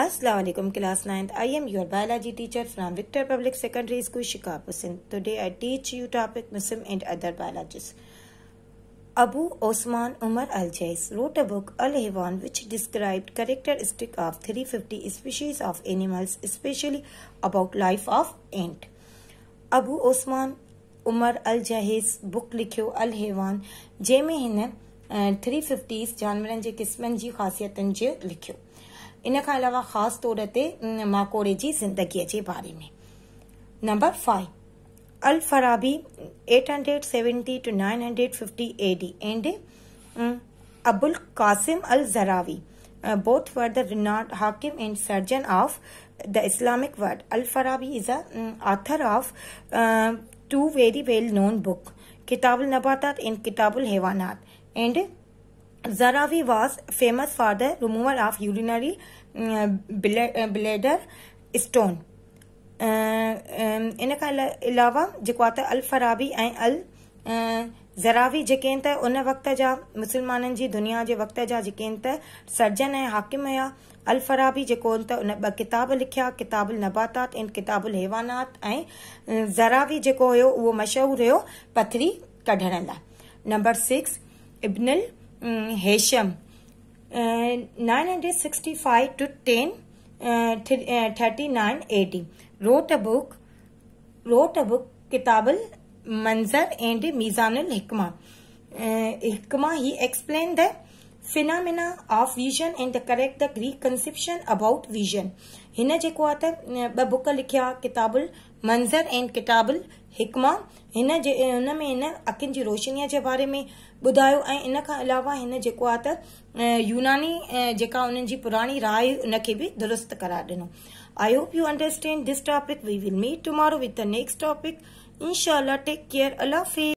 Assalamualaikum class 9th. I am your biology teacher from Victor Public Secondary School Shikapusin. Today I teach you topic Muslim and other biologists. Abu Osman Umar Al-Jais wrote a book al hewan which described characteristic of 350 species of animals especially about life of ant. Abu Osman Umar Al-Jais book लिखियो Al-Haywan जंहिंमें हिन 350 जानवरनि जे kismen जी ख़ासियतुनि जो लिखियो इन खां अलावा खास तौर से माकोड़े की जिंदगी के बारे में number five al Farabi eight hundred seventy two nine hundred fifty AD and Abul Qasim al Zahrawi both were the renowned हाकिम and surgeon of the Islamic world al Farabi is author of two very well known book Kitabul Nabata and Kitabul Hayawanat and Zaravi was famous for the removal of urinary uh, uh bladder stone. Uh, um, इन खां अलावा जेको आहे अल फराबी ऐं अल uh, ज़रावी जेके आहिनि त उन वक़्त जहा मुसलमान जी दुनिया के वक़्त जा जेके आहिनि त सर्जन ऐं हाकिम हुआ अल फराबी जेको आहिनि उन ॿ किताब लिखिया किताबुल नबातात ऐं किताबुल हैवानात ऐं ज़रावी जो हुयो मशहूर मशहूरु हुयो पथरी कढण लाइ number six Ibnil um, mm, Hesham. Uh, 965 to 10 uh, th uh, wrote a book wrote a book kitabul manzar and mizanul hikma uh, hikma he explained that. Phenomena of vision and correct the Greek conception about vision हिन जेको आहे book लिखा किताबुल मंज़र ऐं किताबुल हिकमा हिन जे हुन में हिन अखियुनि जी रोशनीअ जे बारे में ॿुधायो ऐं इन खां अलावा हिन जेको यूनानी जेका उन्हनि जी राय उन खे दुरुस्त करार ॾिनो I hope you understand this topic we will meet tomorrow with the next topic इनशाला टेक केयर